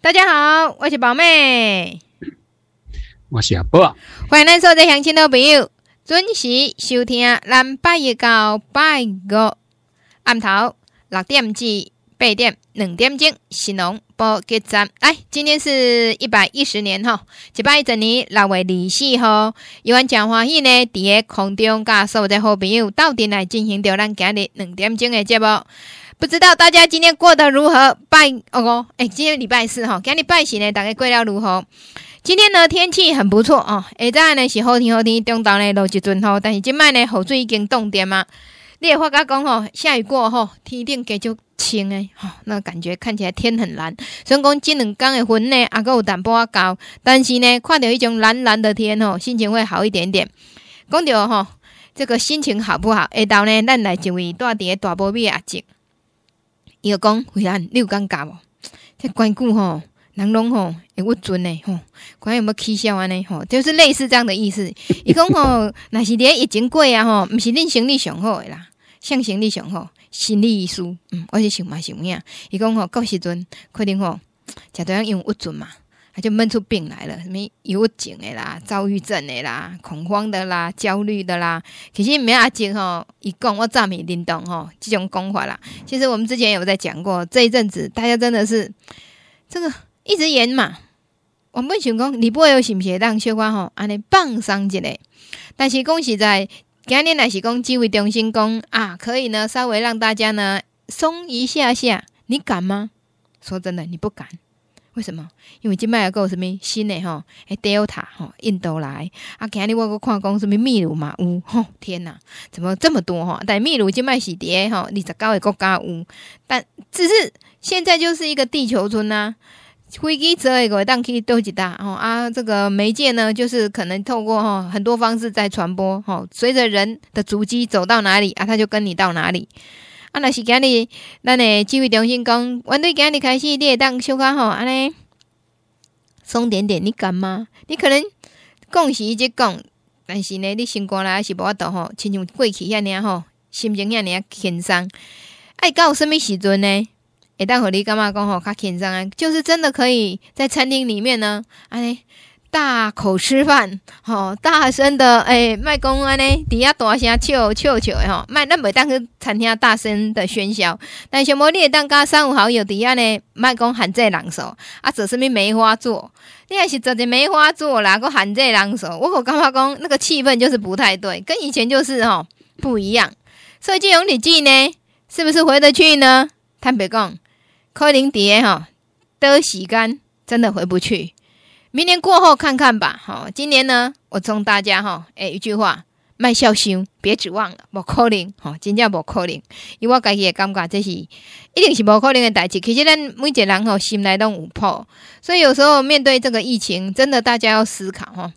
大家好，我是宝妹，我是阿宝，欢迎来收听相亲的朋友，准时收听，咱拜一到拜五暗头六点至八点两点钟新农播节站，来，今天是一百一十年哈，一百一十年六月二十四号，有位讲话机呢，伫个空中甲收听好朋友到电来进行着咱今日两点钟的节目。不知道大家今天过得如何？拜哦，哎，今天礼拜四哈，给你拜醒呢，大家过得如何？今天呢天气很不错哦，下早安呢是好天好天，中昼呢落一阵雨，但是即卖呢雨水已经冻点嘛。你也发觉讲吼，下雨过后天顶加足晴诶吼，那感觉看起来天很蓝。虽然讲这两天的云呢，啊，搁有淡薄仔高，但是呢，看到一种蓝蓝的天吼，心情会好一点点。讲到吼，这个心情好不好？下昼呢，咱来一位伫诶大波咪阿静。伊讲惠安，你有尴尬无？这关顾吼，人拢吼，会郁准呢吼，关有要起笑安尼吼，就是类似这样的意思。伊讲吼，若是伫咧疫情过啊吼，毋是恁生理上好的啦，像生理上好，心理师，嗯，我是想嘛想影伊讲吼，到时阵可能吼，假这样用郁准嘛。就闷出病来了，什么有郁的啦、躁郁症的啦、恐慌的啦、焦虑的啦。其实没有啊，静吼，一讲我暂时认同吼这种讲法啦。其实我们之前有在讲过，这一阵子大家真的是这个一直演嘛，我们想讲，你不会有心不当让小花吼安尼放松一下。但是讲实在今年来是讲几位中心讲啊，可以呢，稍微让大家呢松一下下。你敢吗？说真的，你不敢。为什么？因为今卖有什么新的哈？诶 d e l t a 哈，印度来啊！今你外国看讲什么秘鲁嘛，有吼，天哪，怎么这么多哈？但秘鲁今摆是诶吼，二十九个国家有，但只是现在就是一个地球村呐。飞机折一个，但可以多几大哦啊！这个媒介呢，就是可能透过哈很多方式在传播吼，随着人的足迹走到哪里啊，他就跟你到哪里。啊，若是今日，咱诶指挥中心讲，阮对今日开始，你会当小可好，安尼松点点，你敢吗？你可能讲是一直讲，但是呢，你心肝内也是无法度吼，亲像过去遐样吼，心情遐样轻松。啊，到什物时阵呢？会当互你感觉讲吼？较轻松啊，就是真的可以在餐厅里面呢，安尼。大口吃饭，吼，大声的诶，麦公安呢？底下大声笑笑笑的吼，麦那么当去餐厅大声的喧嚣，但小无你会当家三五好友底下呢，麦公喊这人手，啊，做甚物梅花座？你也是做只梅花座啦，个喊这人手。我讲感觉讲那个气氛就是不太对，跟以前就是吼不一样。所以种年记呢，是不是回得去呢？坦白讲，可能伫下吼，多时间真的回不去。明年过后看看吧，好，今年呢，我送大家哈，哎，一句话，卖孝心，别指望了，无可能，吼，真正无可能，因为我家己也感觉这是一定是无可能的代志。其实咱每一个人吼心内拢有谱，所以有时候面对这个疫情，真的大家要思考吼，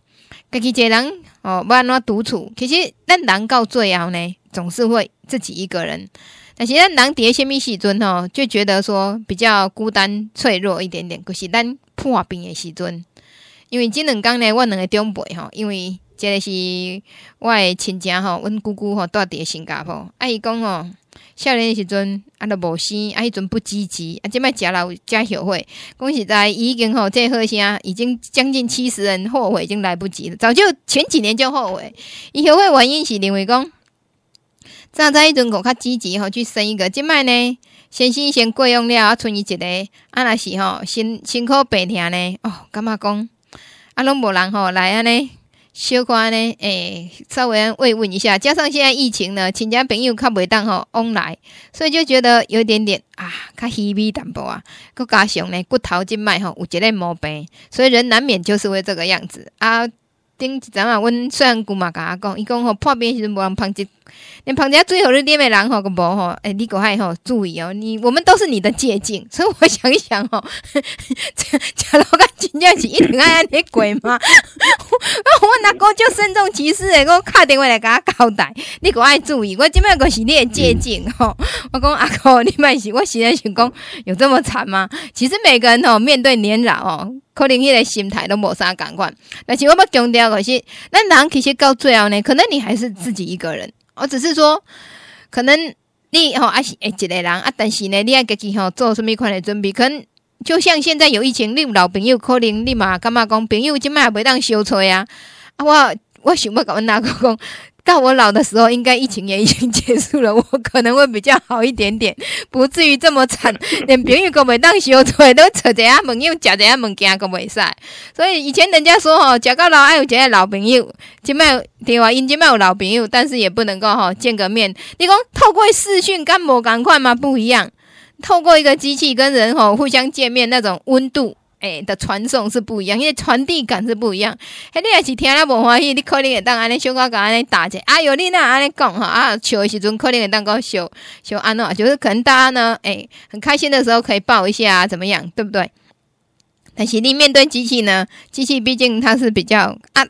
家己一个人哦，安怎独处？其实咱人到最后呢，总是会自己一个人，但是咱人伫咧些物时阵吼，就觉得说比较孤单脆弱一点点，可是咱破病诶时阵。因为即两工呢，我两个长辈吼，因为这是我的亲戚吼，阮姑姑住在咧新加坡。啊伊讲哦，少年的时阵啊都无生，啊，迄阵不积极。啊，即摆食老加后悔。讲实在已经吼在贺生，已经将近七十人后悔，已经来不及了。早就前几年就后悔。伊后悔原因是认为讲，早仔迄阵我较积极吼去生一个。即摆呢，先生先过用了啊，剩伊一个啊若是吼辛辛苦白疼呢哦，感觉讲？啊，拢无人吼来安尼，小安呢，诶，稍微安慰问一下。加上现在疫情呢，亲戚朋友较袂当吼往来，所以就觉得有点点啊，较稀微淡薄啊。佮加上呢，骨头即脉吼有一个毛病，所以人难免就是为这个样子啊。顶一阵啊，阮虽然姑嘛甲我讲，伊讲吼破冰时阵无人捧着，连碰着最后你连的人吼都无吼。欸，你古爱吼注意哦，你我们都是你的借鉴。所以我想一想吼，假如讲真正是一定爱安尼过吗？我我阿哥就慎重其事，哎，我敲电话来甲我交代，你古爱注意，我即摆个是你的借鉴吼。我讲阿哥，你咪是，我现在想讲有这么惨吗？其实每个人吼面对年老吼。可能迄个心态都无啥共款。但是我要强调的是，咱人其实到最后呢，可能你还是自己一个人。我只是说，可能你吼还是会一个人啊，但是呢，你爱家己吼做什物款的准备？可能就像现在有疫情，你有老朋友可能你嘛感觉讲，朋友今也袂当相揣啊！啊，我我想要阮阿个讲？到我老的时候，应该疫情也已经结束了，我可能会比较好一点点，不至于这么惨。连朋友都没当修腿都扯一下，朋友夹一下物件都没晒。所以以前人家说哦，夹到老爱有一个老朋友，今麦对哇，因今麦有老朋友，但是也不能够哈见个面。你讲透过视讯干么赶快吗？不一样，透过一个机器跟人吼互相见面那种温度。诶，的传送是不一样，因为传递感是不一样。你也是听了不欢喜，你可能会当安尼小哥哥安尼打者。哎哟，你那安尼讲哈啊，笑诶时阵可能会当个笑笑安那。就是可能大家呢，诶，很开心的时候可以抱一下啊，怎么样，对不对？但是你面对机器呢，机器毕竟它是比较啊。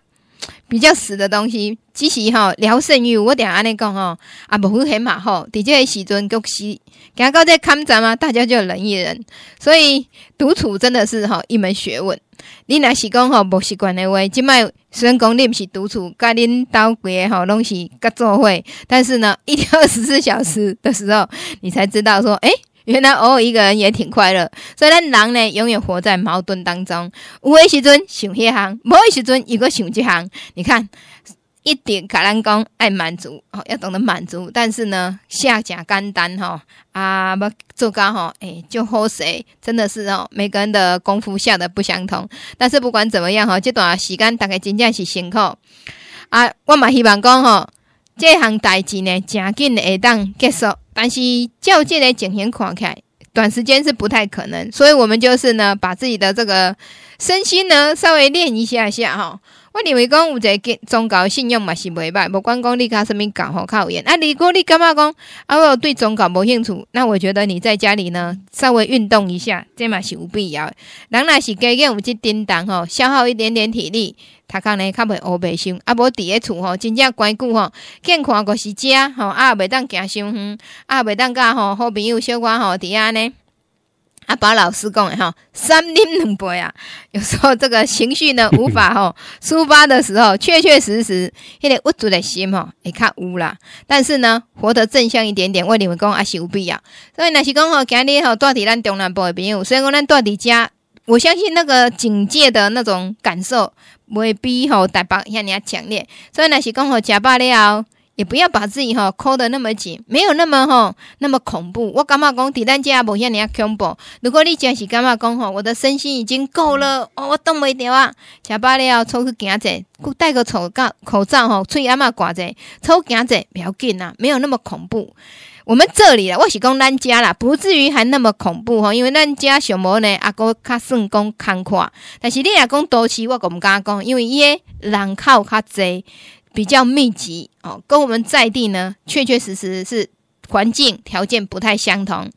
比较死的东西，只是吼聊于无。我定安尼讲吼，也无去很嘛吼，伫即个时阵，确实，行到这抗战啊，大家就忍一忍。所以独处真的是吼一门学问。你若是讲吼无习惯的，话即摆虽然讲你毋是独处，甲恁道个吼拢是甲做伙，但是呢，一天二十四小时的时候，你才知道说，诶。原来偶尔一个人也挺快乐。所以咱人呢，永远活在矛盾当中。有诶时阵想迄项，无诶时阵又搁想即项。你看，一定甲咱讲爱满足，吼，要懂得满足。但是呢，下假简单吼，啊，要做家，吼，诶，就好势，真的是吼，每个人的功夫下的不相同。但是不管怎么样，吼，这段时间大概真正是辛苦。啊，我嘛希望讲，吼，这项代志呢，诚紧会当结束。但是较劲的赚钱可能，短时间是不太可能，所以我们就是呢，把自己的这个身心呢稍微练一下下哈。我认为讲有一者宗教信仰嘛是袂歹，无管讲你甲甚物教考考验。啊，如果你感觉讲啊，我对宗教无兴趣，那我觉得你在家里呢，稍微运动一下，这嘛是有必要。人若是加减有只叮当吼，消耗一点点体力，他讲呢较袂学袂休，啊无伫咧厝吼，真正关顾吼，健康个是遮吼，啊袂当行伤远，啊袂当甲吼，好朋友小可吼，伫遐呢。阿宝老师讲的哈，三啉两杯啊，有时候这个情绪呢无法吼 抒发的时候，确确实实，迄个郁助的心吼会较有啦。但是呢，活得正向一点点，我你们讲也是有必要。所以若是讲吼，今日吼，住伫咱中南部的朋友，虽然讲咱住伫遮，我相信那个警戒的那种感受，未必吼台北遐尼强烈。所以若是讲吼，食饱了。后。也不要把自己哈抠的那么紧，没有那么吼那么恐怖。我感觉讲，伫咱也无像人恐怖。如果你诚是感觉讲吼，我的身心已经够了，我我挡袂掉啊。食饱了后出去行者，带个口罩口罩哈，吹阿妈挂者，出去行者不要紧啊，没有那么恐怖。我们这里啦，我是讲咱家啦，不至于还那么恐怖吼，因为咱家想么呢？阿哥较算讲康快，但是你若讲多市，我毋敢讲，因为伊个人口较侪。比较密集哦，跟我们在地呢，确确实实是环境条件不太相同，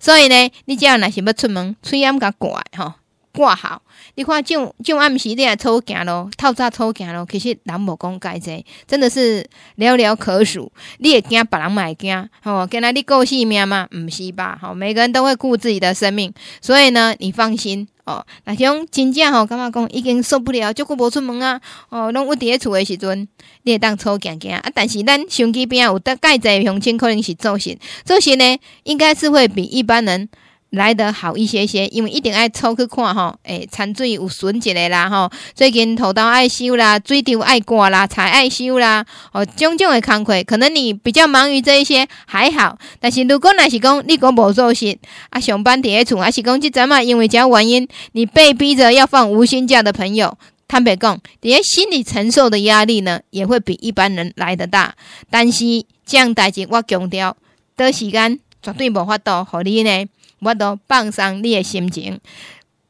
所以呢，你只要那些要出门，炊烟赶快哈挂好。你看，就就暗们时在抽行咯，透早抽行咯，其实人无讲盖济，真的是寥寥可数。你会惊别人会惊，哦，今仔你顾性命吗？毋是吧？吼，每个人都会顾自己的生命，所以呢，你放心哦。那像真正吼，感觉讲已经受不了，足久无出门啊？哦，拢窝伫咧厝的时阵，你会当抽行行啊。但是咱相机边有得盖济行情，可能是做先，做先呢，应该是会比一般人。来得好一些些，因为一定爱抽去看吼，诶，田水有损一个啦，吼，最近土豆爱收啦，水稻爱挂啦，菜爱收啦。哦，种种的工课，可能你比较忙于这一些还好。但是如果那是讲你讲无做事啊，上班伫下厝，还是讲即阵嘛，因为家原因，你被逼着要放无薪假的朋友，坦白讲，伫下心理承受的压力呢，也会比一般人来得大。但是这样代志，我强调，短时间绝对无法度互你呢。我都放松你的心情，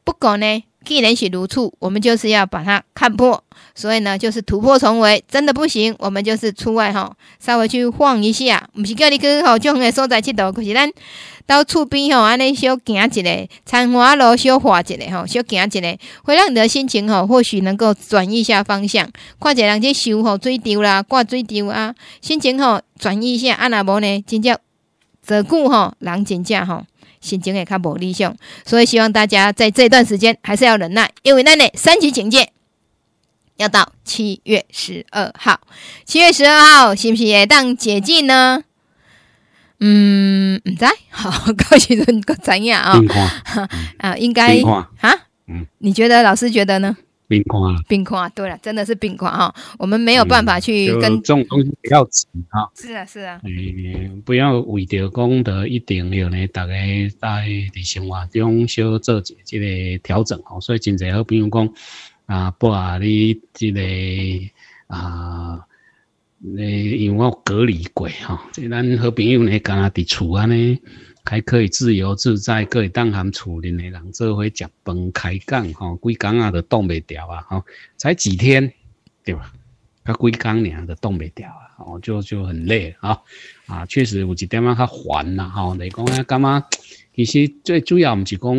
不过呢，既然是如此，我们就是要把它看破。所以呢，就是突破重围。真的不行，我们就是出外吼，稍微去晃一下。不是叫你去吼，种诶的所在佚佗，可是咱到厝边吼，安尼小行一下，参花路小画一下，吼小行一下，会让你的心情吼，或许能够转移一下方向。看见人家收吼水丢啦、挂水丢啊，心情吼转移一下。安若无呢？真正坐久吼，人真正吼。心情也较无理想，所以希望大家在这段时间还是要忍耐，因为奈奈三级警戒要到七月十二号，七月十二号是不是也当解禁呢？嗯，唔知，好到时阵阁怎样啊？啊，应该啊，嗯，你觉得？老师觉得呢？冰块啊，冰块对了，真的是冰块哈，我们没有办法去跟这种东西不要急哈，是啊是啊，诶，不要为着功德一定要呢，大家在伫生活中小做一即个调整哦，所以真侪好朋友讲啊，不啊，你这个啊，你因为我隔离过哈，即咱好朋友呢，敢在厝安尼。还可以自由自在，可以当含处理的人做伙食饭开讲吼，几工啊都冻袂掉啊吼，才几天对吧？才几工尔都冻袂掉啊，哦，就就很累啊啊，确实有几点啊较烦啦吼，你讲啊感觉。其实最主要毋是讲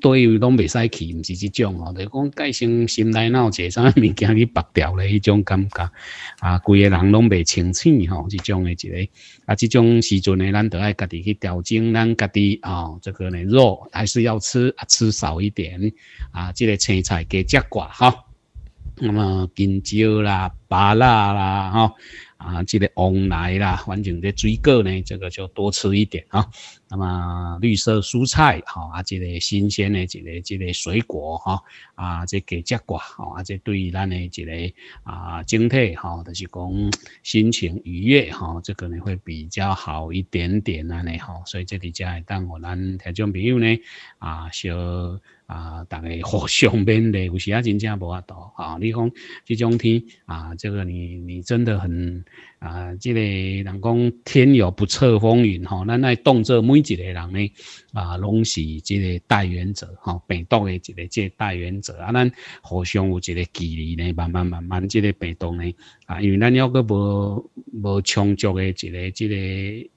对，拢未使去，毋是即种哦，就讲改成心内闹些啥物件去拔掉咧，迄种感觉啊，规个人拢未清醒吼，即种诶一个啊，即种时阵呢，咱著爱家己去调整咱家己哦，这个呢肉还是要吃，啊，吃少一点啊，这个青菜加食瓜吼。那么金针啦、巴乐啦吼。啊，这个往来啦，反正这水果呢，这个就多吃一点啊。那么绿色蔬菜，哈，啊，这个新鲜的这个这个水果，哈，啊，这给结果，哈，啊，这对于咱的这个啊，整体，哈，就是讲心情愉悦，哈，这个呢会比较好一点点呢，哈。所以这里家也当我咱听众朋友呢，啊，小。啊，大家互相勉励，有时啊，真正无法度。吼，你讲这种天啊，这个你你真的很啊，这个人讲天有不测风云，吼，咱爱动作每一个人呢啊，拢是这个代原者吼，病毒的一个这代原者啊，咱互相有一个距离呢，慢慢慢慢这个病毒呢啊，因为咱要个无无充足的一个这个。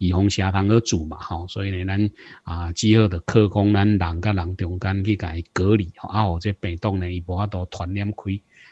以防止人去住嘛，吼，所以呢，咱啊只好着靠讲咱人甲人中间去甲伊隔离吼，啊，吼，这病毒呢，伊无法度传染开，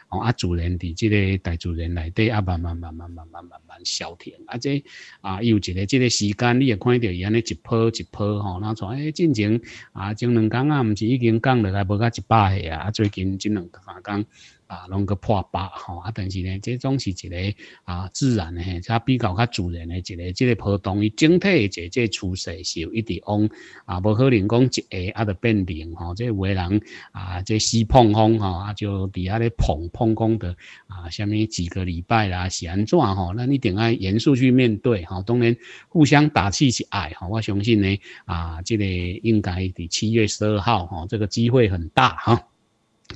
吼，啊，自然伫即个大自然内底啊慢慢慢慢慢慢慢慢消停，啊，这啊伊有一个即个时间你也看着伊安尼一波一波吼，那从诶进前啊前两工啊，毋是已经降落来无甲一百下啊，最近即两三工。啊，拢个破疤吼啊！但是呢，这种是一个啊自然的，它比较较自然的，一个这个波动，伊整体的这这趋势是有一点往啊，无可能讲一下啊就变零吼，这为人啊，这西碰风吼啊，就底下咧碰碰碰的啊，下面几个礼拜啦，是安怎吼？那你顶爱严肃去面对，吼，当然互相打气是爱，吼。我相信呢啊，这个应该伫七月十二号，吼，这个机会很大，哈。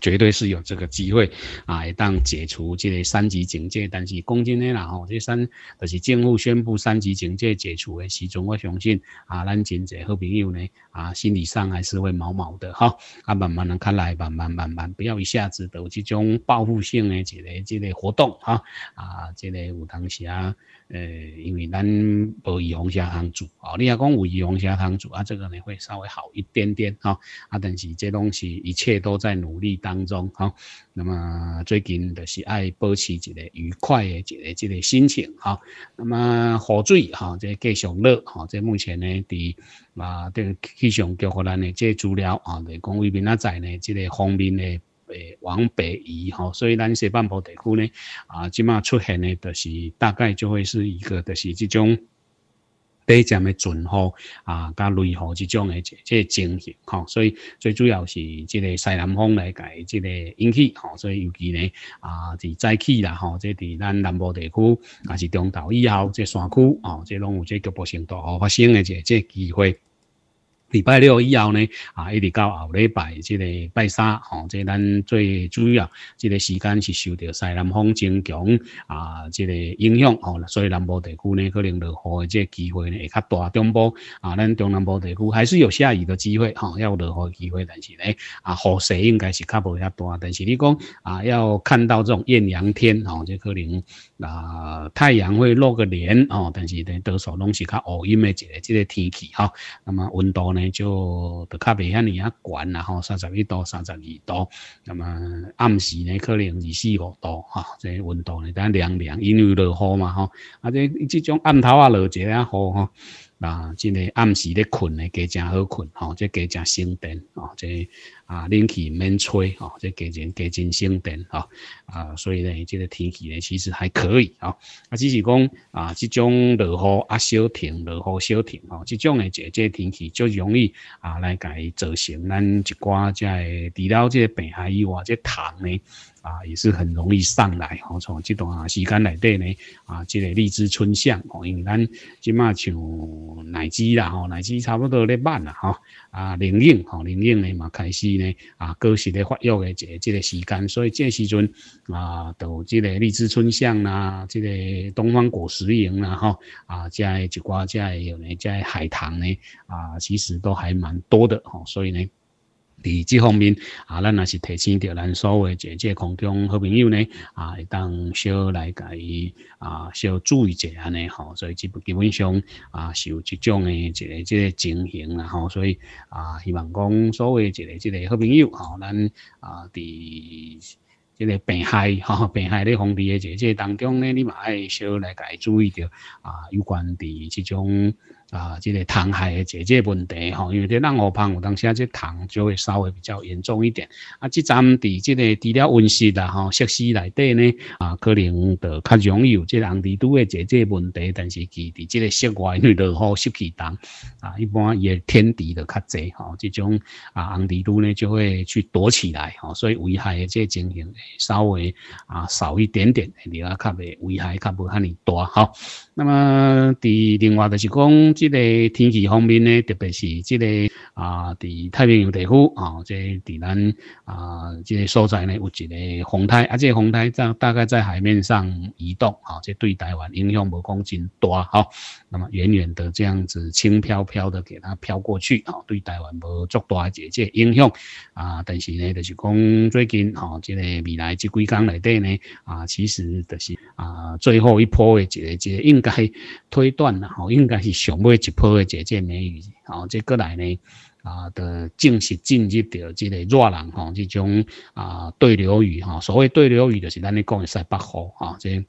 绝对是有这个机会啊！一旦解除这个三级警戒，但是关的呢，吼，这三，而且政府宣布三级警戒解除的时钟，我相信啊，咱真侪好朋友呢，啊，心理上还是会毛毛的哈。啊，慢慢的看来，慢慢慢慢，不要一下子有这种报复性的这个这类活动哈啊，这类有当时啊。呃，因为咱无以红虾汤煮哦，你若讲有以红虾汤煮啊，这个呢会稍微好一点点啊。啊，但是这拢是一切都在努力当中哈。那么最近就是爱保持一个愉快的这个这个心情哈。那么雨水哈，这继续落哈。这目前呢，伫啊这个气象局和咱的这资料啊，来讲为边啊在呢这个方面呢。诶，往北移吼，所以咱西半部地区呢，啊，即马出现的就是大概就会是一个，就是这种地震的准河啊，加雷雨这种的这情形吼，所以最主要是这个西南风来改这个引起吼，所以尤其呢，啊，伫早起啦吼，即伫咱南部地区，啊是中道以后，即山区哦，即拢有即局部性大雨发生的这这机会。礼拜六以后呢，啊一直到后礼拜，即个拜三，哦，即咱最主要，即个时间是受到西南风增强啊，即个影响哦，所以南部地区呢，可能落雨个机会呢，会较大。中部，啊，咱中南部地区还是有下雨嘅机会哦，要有落雨的机会，但是呢，啊，雨勢应该是较无遐大。但是你讲啊，要看到这种艳阳天，哦，即可能，啊，太阳会落个臉，哦，但是咧，多数都是较乌阴的一个即个天气，哈。那么温度呢？就就较袂遐尼啊，悬啦吼，三十一度、三十二度，那么暗时呢，可能二四五度哈，这温度呢，得凉凉，因为落雨嘛吼，啊这这种暗头啊，落一下雨哈。啊，即个暗时咧困咧，加诚好困吼，即加诚省电吼，即啊冷气免吹吼，即加真加真省电吼，啊，所以呢，即个天气呢，其实还可以啊。啊，只是讲啊，即种落雨啊少停，落雨少停吼，即种诶，即即天气就容易啊来甲伊造成咱一寡即个除了即个病害以外，即痰呢。啊，也是很容易上来。好，从这段时间内底呢，啊，这个荔枝春象，哦，因为咱即马像奶枝啦，吼，荔枝差不多咧慢啦，哈，啊，龙眼，吼，龙眼呢嘛开始呢，啊，果实咧发育的这这个时间，所以这时阵啊，到这个荔枝春象啦，这个东方果实蝇啦，哈，啊，在一挂，在有呢，在海棠呢，啊，其实都还蛮多的，吼，所以呢。伫这方面，啊，咱也是提醒着咱所谓一个个空中好朋友呢，啊，会当小来甲伊啊，小注意一下安尼吼。所以基基本上，啊，是有这种诶一个这个情形，啊吼。所以啊，希望讲所谓一个这个好朋友，吼，咱啊伫即个病害，吼，病害咧防治诶即个当中呢，你嘛爱小来介注意着，啊，有关伫即种。啊，即个虫害的解决个问题吼，因为这南河旁有当时啊，即虫就会稍微比较严重一点。啊，即阵伫即个除了温室啦吼设施内底呢，啊，可能就较容易有即红蜘蛛的解决个问题。但是其伫即个室外为落吼湿气重，啊，一般伊嘅天敌就较侪吼，即种啊红蜘蛛呢就会去躲起来吼，所以危害的这情形会稍微啊少一点点，另外较会危害较不遐尼多哈。那么伫另外就是讲。即个天气方面呢，特别是即个啊，喺太平洋地区啊，即个喺咱啊，即个所在呢有一个红带，而个风带在大概在海面上移动，啊，即对台湾影响无讲真大，哈。那么远远的这样子轻飘飘的给它飘过去啊，对台湾无足大节节影响啊。但是呢，就是讲最近哈，即个未来即几天内底呢啊，其实就是啊最后一波的一个个应该推断啦吼，应该是上尾一波的节节梅雨啊，即过来呢啊，的正式进入到即个热浪吼，即种啊对流雨哈，所谓对流雨就是咱咧讲的西北风啊，即。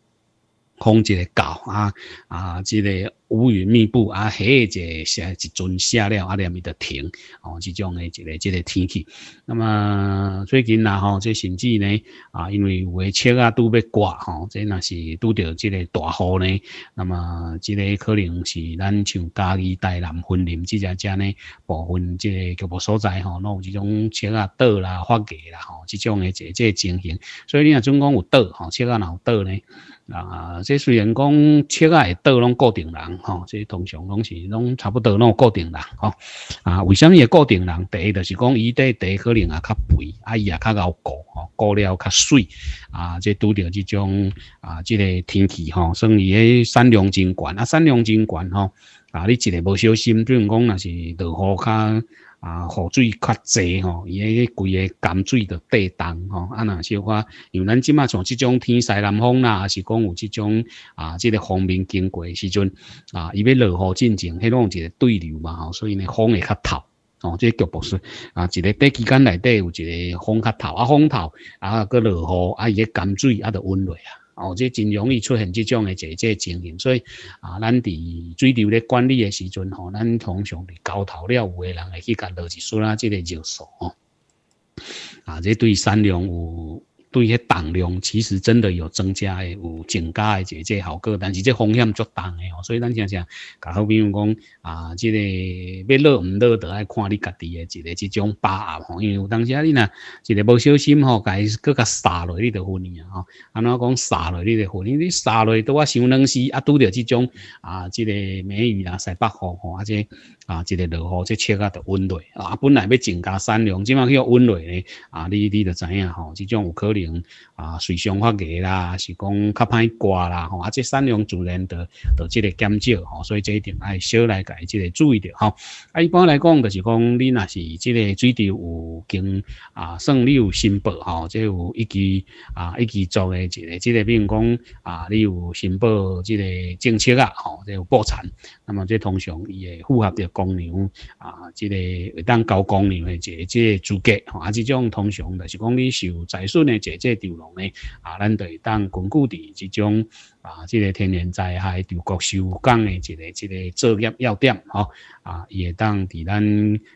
空一个搞啊啊，这个乌云密布啊，下一下一阵下了啊，连伊就停哦，这种的一个即个天气。那么最近啊，吼，这甚至呢啊，因为有诶车啊都要挂吼，这那是拄着这个大雨呢。那么这个可能是咱像嘉义、台南、分林即些家呢，部分这个局部所在吼，有这种车啊倒啦、发芽啦吼，这种的这这情形。所以你若总讲有倒吼，车啊若有倒呢？啊，这虽然讲车啊，倒拢固定人吼，这通常拢是拢差不多拢固定人吼。啊，为什么会固定人？第一就是讲，伊块一可能也较肥，啊，伊也较牢固吼，高了较水啊。这拄着这种啊，这个天气吼，所以诶，产量真悬啊，产量真悬吼。啊，你一个无小心，比如讲，若是落雨较啊，雨水较侪吼，伊个规个江水就低冻吼。啊，若小可，像咱即马像即种天西南风啦，还是讲有即种啊，即个风面经过时阵啊，伊要落雨进前，迄种一个对流嘛吼，所以呢，风会较透哦。即个脚步是啊，一个短期间内底有一个风较透啊，风透啊，佮落雨啊，伊个江水啊，就温落啊。哦，即真容易出现即种诶姐姐情形，所以啊，咱伫水流咧管理诶时阵吼，咱通常伫交头了，有诶人会去甲落一输啦即个药素吼，啊，即对产量有。对迄重量，其实真的有增加的，有增加的这个效果，但是这风险足重的吼，所以咱常常甲好朋友讲啊，这个要落毋落，就爱看你家己的一个即种把握，吼，因为有当时啊，你若一个不小心吼，甲伊搁甲撒落，你就分了吼，安怎讲撒落，你就分你撒落，拄啊，伤两时啊，拄着即种啊，即个梅雨啊，西北风吼，啊即啊，一个落雨，即气啊，得温暖，啊，本来要增加产量，即嘛叫温暖咧，啊，你你就知影吼，即种有可能啊，水上发芽啦，是讲较歹挂啦，吼，啊，即产量自然得得即个减少吼，所以这一点爱小来改即个注意着吼。啊，一般来讲，就是讲你若是即个水池有经啊，算你有申报吼，即有一级啊，一级做的一个，即个，比如讲啊，你有申报即个政策啊，吼，即有报产，那么即通常也符合着。公牛啊，即个会当交公牛的这姐资格，吼、啊，这种通常，就是讲你受财顺的这姐条龙咧，啊，咱都会当巩固的这种。啊，这个天然灾害就国休讲的一个一个作业要点吼啊，也会当伫咱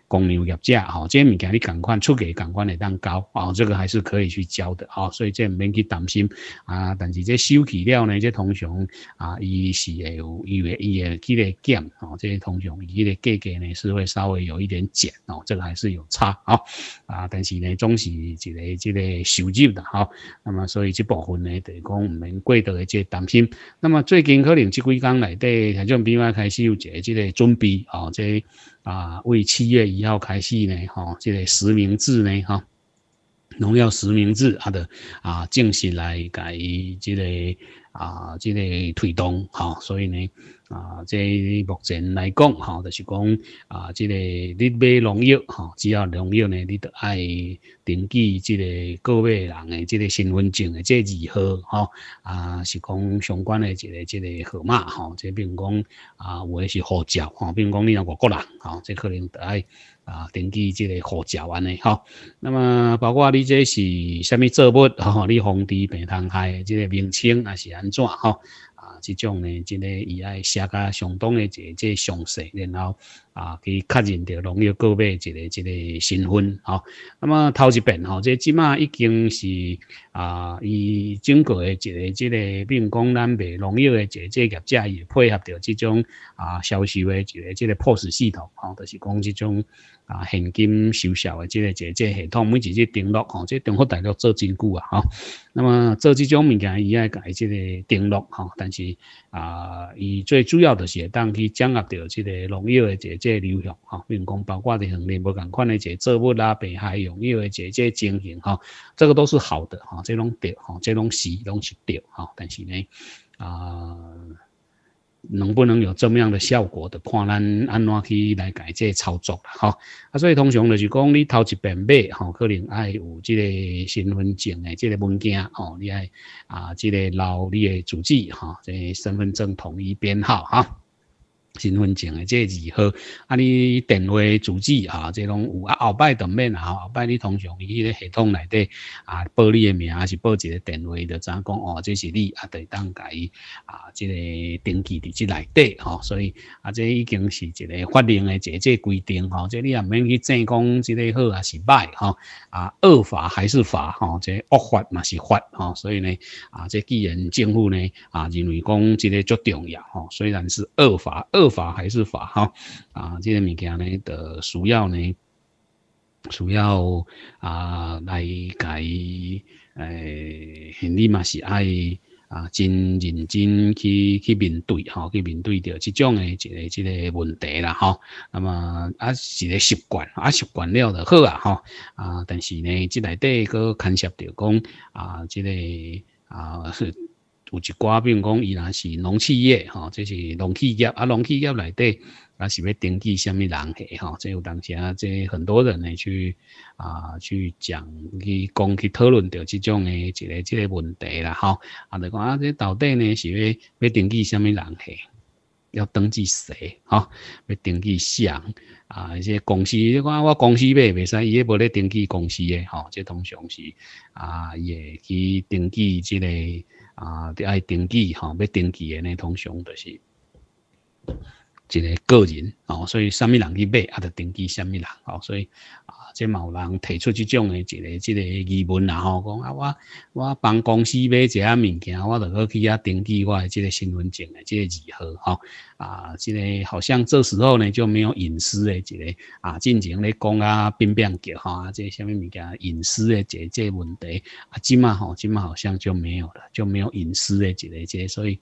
公牛业者吼，这物件你赶快出给赶快来当交啊，这个还是可以去交的哦，所以这免去担心啊。但是这收起料呢，这通常啊，伊是会有伊会伊会几咧减哦，这些通常伊咧价格呢是会稍微有一点减哦，这个还是有差啊啊，但是呢，总是一个这个收入的吼，那么所以这部分呢，就讲唔免过度的这担心。那么最近可能这几天内底，好像另外开始有一个这个准备哦，即啊为七月一号开始呢，吼，这个实名制呢，哈。农药实名制，啊，着啊，正式来改伊即个啊，即个推动，哈，所以呢，啊，即目前来讲，哈，就是讲啊，即个你买农药，哈，只要农药呢，你着爱登记即个购买人诶，即个身份证诶，即二号，哈，啊，是讲相关诶一个这个号码，哈，即比如讲啊，我是护照，哈，比如讲你若外国人，哈，即可能着爱。啊，登记这个护照完嘞吼。那么包括你这是什么作物，吼，你防治病虫害，这个名称啊是安怎吼，啊，这种呢，这个伊爱写啊相当的这这详细，然后啊去确认着农药购买这个这个身份吼。那么头一遍吼，这即马已经是啊伊整个的这个这个比如讲咱卖农药的这这业者也配合着这种啊销售的这个这个 POS 系统，吼，就是讲这种。啊，现金收效的这个一个即系统，每一日登录吼，即中华大陆做真久啊哈。那么做这种物件，伊爱改即个登录哈，但是啊，伊最主要的是会当去掌握到即个农药的一个即流向哈，并讲包括伫后内无同款的即作物啦、北害、农药的即个经营哈，这个都是好的哈，即拢对哈，即拢是拢是对哈，但是呢啊。能不能有这么样的效果的，看咱安怎去来改这操作了哈。啊，所以通常就是讲，你掏一遍买哈，可能爱有这个身份证的这个文件哦，你爱啊，这个留你的住址哈，这身份证统一编号哈。身份证的这二号，啊，你电话住址啊，这拢有啊，后摆对面啊，后摆你通常伊个系统内底啊，报你的名还是报一个电话，就怎讲哦？这是你啊，就当改啊，这个登记伫这内底吼，所以啊，这已经是一个法令的这这规定吼，这你也免去争讲这个好啊是歹哈，啊，恶法还是法吼，这恶法嘛是法吼，所以呢，啊，这既然政府呢啊认为讲这个最重要吼，虽然是恶法恶。法还是法哈啊，即个物件呢得需要呢，需要啊来改诶，你嘛是爱啊，真认真去去面对哈，去面对着这种诶一个即个问题啦哈。那么啊是个习惯啊，习惯了就好啊哈啊，但是呢，即内底佫牵涉着讲啊，这个啊是。有一寡，比如讲，伊若是农企业，吼，这是农企业，啊，农企业内底，若是要登记什么人迄吼，这有当时啊，即很多人咧去啊去讲，去讲，去讨论着即种诶一个即个问题啦，吼，啊，就讲啊，即到底呢是要要登记什么人迄，要登记谁？吼，要登记谁？啊，一些公司，你看我公司袂袂使伊无咧登记公司诶，吼，即通常是啊，伊会去登记即个。啊，得爱登记吼，要登记的那通常就是。一个个人哦，所以什么人去买，也得登记什么人哦。所以啊，即嘛有人提出即种诶一个即个疑问啦，吼，讲啊，我我帮公司买一下物件，我得过去遐登记我诶即个身份证诶即个字号吼啊，即个好像这时候呢就没有隐私诶一个啊，进前咧讲啊，变变局吼啊，即个虾米物件隐私诶一个这个问题啊，即嘛吼即嘛好像就没有了，就没有隐私诶一个即，所以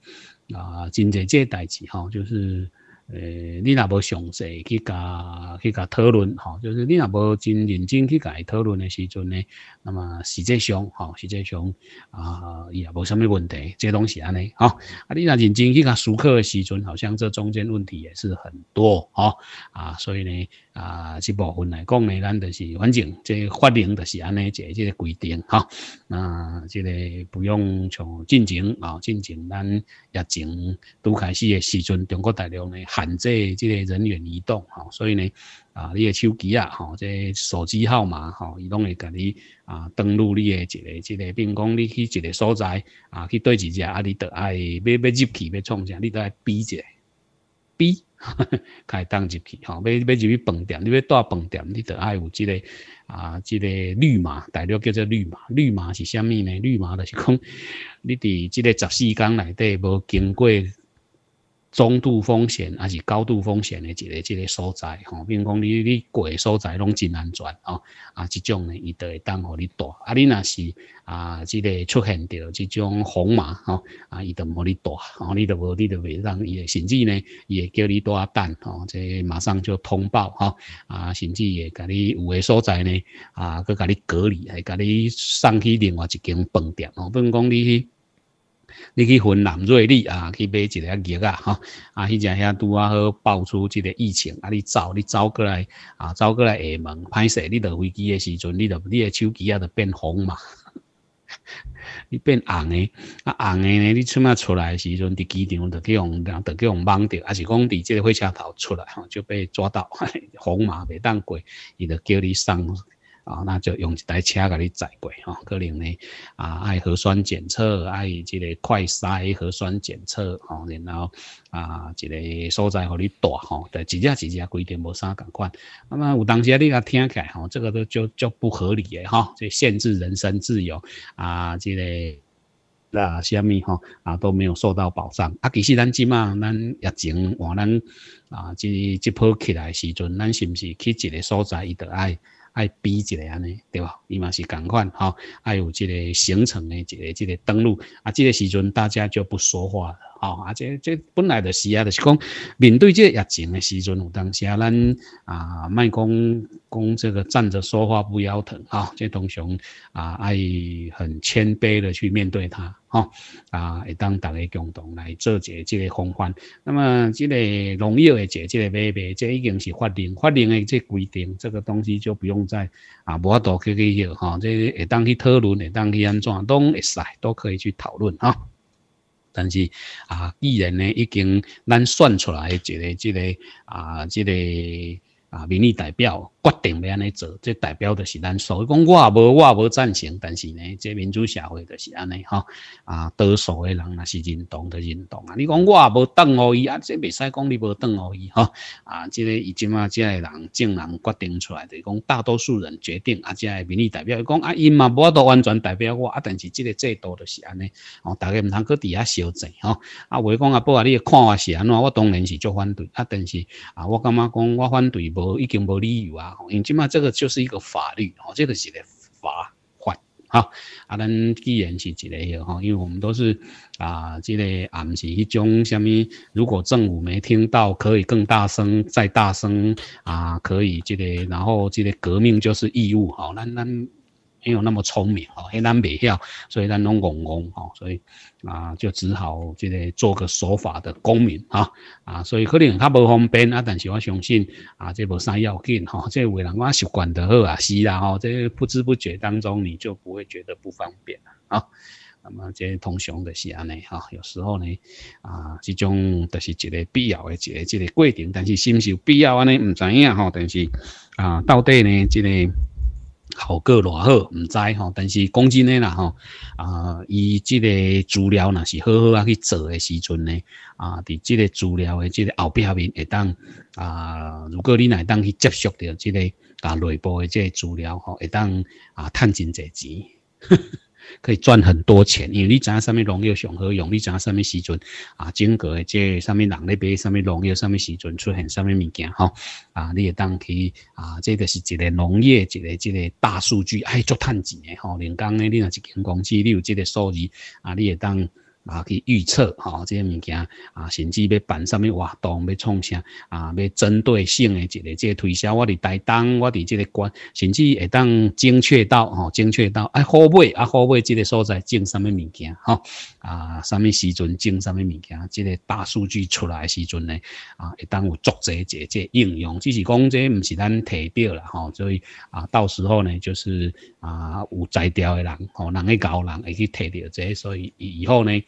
啊，真侪即代志吼，就是。诶，你若无详细去甲去甲讨论，吼，就是你若无真认真去甲伊讨论诶时阵咧，那么实际上，吼，实际上啊，伊也无什么问题，个东西安尼，吼。啊，你若认真去甲熟客诶时阵，好像这中间问题也是很多，吼。啊，所以咧。啊，这部分来讲呢，咱就是反正这法令就是安尼一个这个规定哈。那这个不用像进前啊，进前咱疫情拄开始的时阵，中国大陆呢限制这个人员移动哈，所以呢啊，你的手机啊，吼，这手机号码吼，伊拢会跟你啊登录你的一个一个，比如讲你去一个所在啊，去对一只啊，你都爱要要入去要创啥，你都爱逼者逼。开 放入去，吼，要要入去饭店，你要带饭店，你就爱有即个啊，即个绿码，大陆叫做绿码。绿码是物呢？绿码就是讲，你伫即个十四天内底无经过。中度风险还是高度风险的一个、一个所在吼，比如讲你你过的所在拢真安全吼，啊，这种呢，伊都会当互你带。啊，你若是啊，这个出现着这种红码吼，啊，伊都无互你带，吼，你都无，你都袂让伊，甚至呢，伊会叫你带等吼，即马上就通报吼，啊，甚至会甲你有的所在呢，啊，佮甲你隔离，还甲你送去另外一间饭店，吼，比如讲你。你去云南瑞丽啊，去买一个药啊，哈，啊，迄只遐拄啊好爆出一个疫情，啊，你走，你走过来，啊，走过来厦门，歹势，你落飞机诶时阵，你落你诶手机啊着变红嘛，你变红诶，啊红诶呢，你出嘛出来诶时阵，伫机场着叫用，着叫用绑着，还是讲伫即个火车头出来吼，就被抓到，红嘛，袂当过，伊着叫你送。啊，那就用一台车给你载过吼，可能呢啊爱核酸检测，爱这个快筛核酸检测吼，然后啊一个所在互你带吼，但一只一只规定无啥同款。那么有当时你个听起来吼，这个都足足不合理嘅哈，就限制人身自由啊，这个啊什么吼啊都没有受到保障。啊，其实咱即嘛，咱疫情换咱啊即即波起来时阵，咱是不是去一个所在伊得爱？爱比一个安尼，对吧？伊嘛是同款哈。爱有即个行程的一个、这个登录啊，即个时阵大家就不说话了哈。啊，这、这本来就是啊，就是讲面对这疫情的时阵，有当时啊，咱啊，卖讲。这个站着说话不腰疼啊！这同学啊，爱很谦卑的去面对他啊啊，会当大家共同来做一个这个宏范。那么这个农药的解这个买卖，这已经是法令法令的这规定，这个东西就不用再啊，无多去去吼，这会当去讨论，会当去安怎，拢会使，都可以去讨论哈。但是啊，既然呢，已经咱算出来一个这个啊，这个啊民意代表。决定要安尼做，即代表的是咱。所以讲，我无我无赞成，但是呢，即民主社会就是安尼吼啊，多数诶人若是认同，就认同啊。你讲我也无等哦伊，啊，即未使讲你无等哦伊吼啊，即个伊即卖即个人正人决定出来，就是讲大多数人决定啊。即个民意代表讲啊，伊嘛无都完全代表我啊。但是即个制度就是安尼，吼，大家毋通搁伫遐烧正吼啊，话讲啊，宝啊，你看法是安怎？我当然是足反对啊。但是啊，我感觉讲我反对无已经无理由啊。起码这个就是一个法律，吼，这个是嘞法法啊，啊，咱既然是这个，吼，因为我们都是啊，这个啊，毋是迄种虾米，如果政府没听到，可以更大声，再大声，啊，可以这个，然后这个革命就是义务，好，那那。没有那么聪明哦，很咱比较，所以咱拢戆戆哦，所以啊，就只好这个做个守法的公民啊啊，所以可能较不方便啊，但是我相信啊，这无啥要紧吼，这为人我习惯得好啊，是啦这不知不觉当中你就不会觉得不方便了啊。那么这通常的是安尼哈，有时候呢啊，这种都是一个必要的一个这个过程，但是是不是有必要安尼唔知影吼，但是啊，到底呢这个？效果偌好，毋知吼，但是讲真诶啦吼，啊，伊即个资料若是好好啊去做诶时阵呢，啊，伫即个资料诶即个后壁面会当啊，如果你会当去接触着即个啊内部诶即个资料吼，会当啊趁真侪钱。可以赚很多钱，因为你知影什么农业上好用，你知影什么时阵啊整个的这什么人那边什么农业什么时阵出现什么物件哈啊，你也当去啊，这个是一个农业，一个这个大数据爱做趁钱的吼，人工呢你若一间工司，你有这个数字啊，你也当。啊，去预测吼，这些物件啊，甚至要办什么活动，要创啥啊，要针对性的一个，即个推销，我伫台东，我伫即个关，甚至会当精确到吼，精确到哎，好买啊，好买，即个所在种什么物件哈啊，什么时阵种什么物件，即个大数据出来时阵呢啊，会当有作者这个应用，只是讲即唔是咱提到啦吼，所以啊，到时候呢就是啊，有才调的人吼，人会搞人会去提到这，所以以后呢。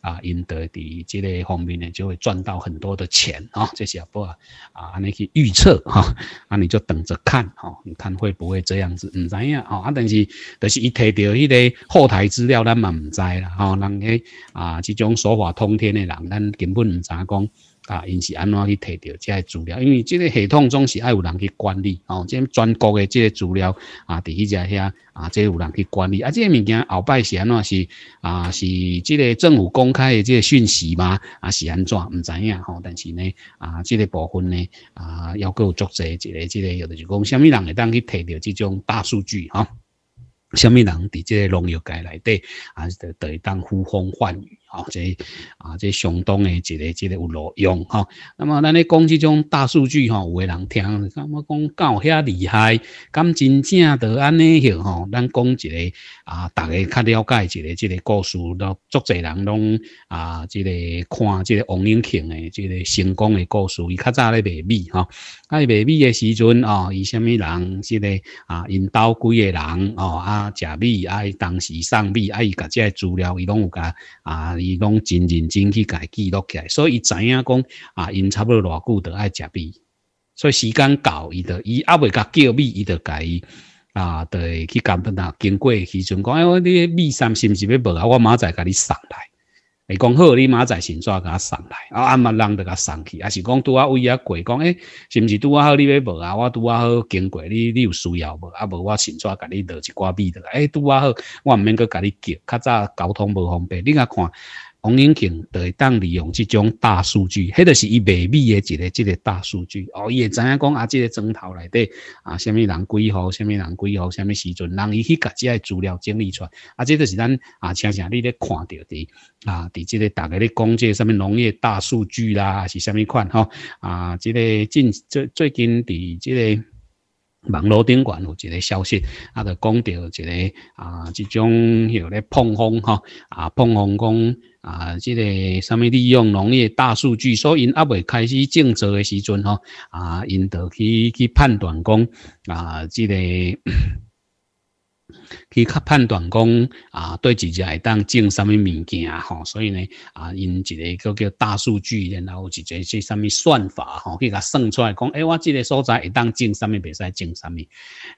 啊，赢得的这个方面呢，就会赚到很多的钱啊。这些不啊，啊，你去预测哈，啊，你就等着看哈，你看会不会这样子？唔知影哦，啊，但是就是伊摕到迄个后台资料，咱嘛唔知啦哈。人诶啊，这种手法通天的人，咱根本唔知讲啊，因是安怎去摕到这些资料？因为这个系统总是爱有人去管理哦，这全国的这些资料啊，在伊家遐啊，这有人去管理啊，这个物件后是安怎是啊，是这个政府公。佢的即个讯息嘛，啊是安怎唔知影。嗬，但是呢，啊，即个部分呢，啊，要够作嘢，个，这即係，又就讲，什么人会当去摕到这种大數據？什么人伫即个农业界内底，啊，就当呼风唤雨。好，即个啊，即个上当诶，一个一个有路用哈。那么咱咧讲即种大数据哈，有诶人听，讲讲够遐厉害，咁真正都安尼个吼。咱讲一个啊，大家较了解一个即个故事，都足侪人拢啊，即个看即个王永庆诶，即个成功诶故事，伊较早咧卖米哈，爱卖米诶时阵哦，伊虾米人即个啊，引导几个人哦，啊，食米啊，当时送米啊，伊家即个资料伊拢有加啊。伊拢真认真去家记录起来，所以伊知影讲啊，因差不多偌久着爱食米，所以时间到，伊就伊阿未甲叫米，伊就伊啊，就去监督下经过时阵讲，哎，我你米三是不是要无啊？我明仔甲你送来。会讲好，你明载先刷甲我送来，啊，啊嘛人著甲送去，啊，是讲拄啊位啊过，讲诶，是毋是拄啊好你要无啊？我拄啊好经过，你你有需要无？啊无我先刷甲你落一寡米的，诶，拄啊好，我毋免阁甲你急，较早交通无方便，你啊看。农业庆就会当利用这种大数据，迄就是伊未米的一个即个大数据哦，伊会知影讲啊，即个庄头内底啊，什么人几号，什么人几号，什么时阵，人伊去各这些资料整理出，来，啊，即就是咱啊，常常你咧看到的啊，伫即个大家咧讲即个啥物农业大数据啦，是什么款吼啊，即个近最最近伫即个。网络顶管有一个消息，啊，就讲到一个啊，即种又咧碰风吼，啊，碰风讲啊，即个啥物利用农业大数据，所以因阿未开始种植诶时阵吼，啊，因就去去判断讲啊，即个。去判断讲啊，对自己会当种什么物件吼，所以呢啊，因一个叫叫大数据，然后一个些什么算法吼，去甲算出来讲，哎，我这个所在会当种什么，袂使种什么。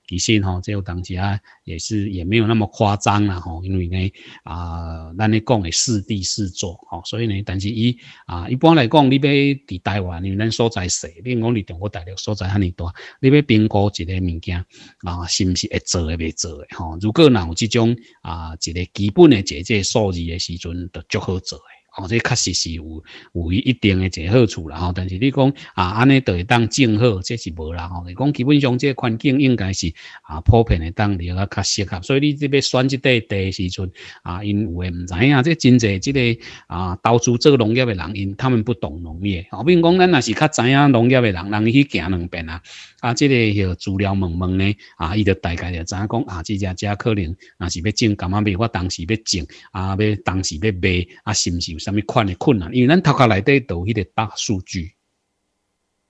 其实吼，这个东西啊，也是也没有那么夸张啦吼，因为呢啊，咱咧讲诶四地四座吼，所以呢，但是伊啊，一般来讲，你要伫台湾，因为咱所在小，如讲你中国大陆所在遐尔大，你要评估一个物件啊，是毋是会做诶，袂做诶吼，如果那有这种啊，一个基本的这这数字的时，阵就较好做。哦，这确实是有有一定的一个好处啦，吼！但是你讲啊，安尼会当种好，这是无啦，吼！你讲基本上，这环境应该是啊，普遍的当地啊较适合，所以你这边选这块地的时阵啊，因有诶唔知影，即真侪即个啊，投资做农业的人因，他们不懂农业，后比如讲咱若是较知影农业的人，人去行两遍啊，啊，即个许资料问问咧，啊，伊就大概就知影讲啊，这家家可能啊是要种干嘛未？我当时要种啊，要当时要卖啊，是毋是？什么款的困难？因为咱头壳内底有迄个大数据，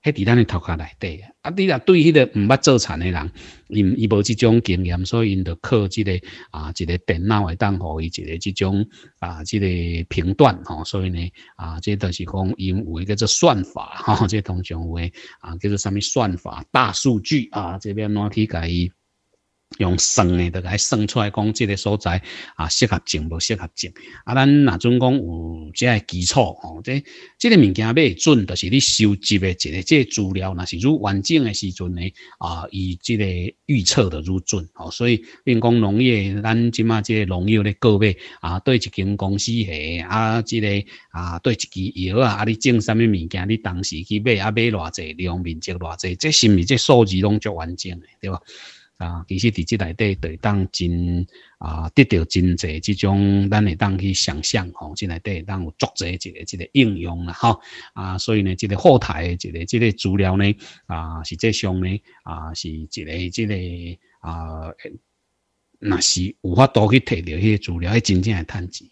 迄伫咱的头壳内底啊。啊，你若对迄个毋捌做田的人，因伊无即种经验，所以因着靠即个啊，一个电脑的当互伊一个即种啊，即个评断吼。所以呢，啊，这都是讲因有一个叫算法吼，这通常有诶啊叫做什么算法、大数据啊，这边哪去甲伊。用算诶，就来算出来讲，即个所在啊，适合种无适合种啊。咱若准讲有即个基础哦，即即个物件买准，就是你收集诶一个即个资料，若是愈完整诶时阵呢啊，伊即个预测著愈准哦。所以，变讲农业，咱即马个农业咧购买啊，对一间公司诶啊，即个啊，对一支药啊，啊，你种啥物物件，你当时去买啊，买偌济量，面积偌济，即是毋即个数字拢足完整诶，对吧？啊，其实伫这内底，当真啊，得到真济这种，咱会当去想象吼，这内底当有足济一个一个应用啦，吼啊，所以呢，这个后台的这个这个资料呢，啊，实际上呢，啊，是一个这个啊，那是有法度去摕到迄资料，真正会趁钱，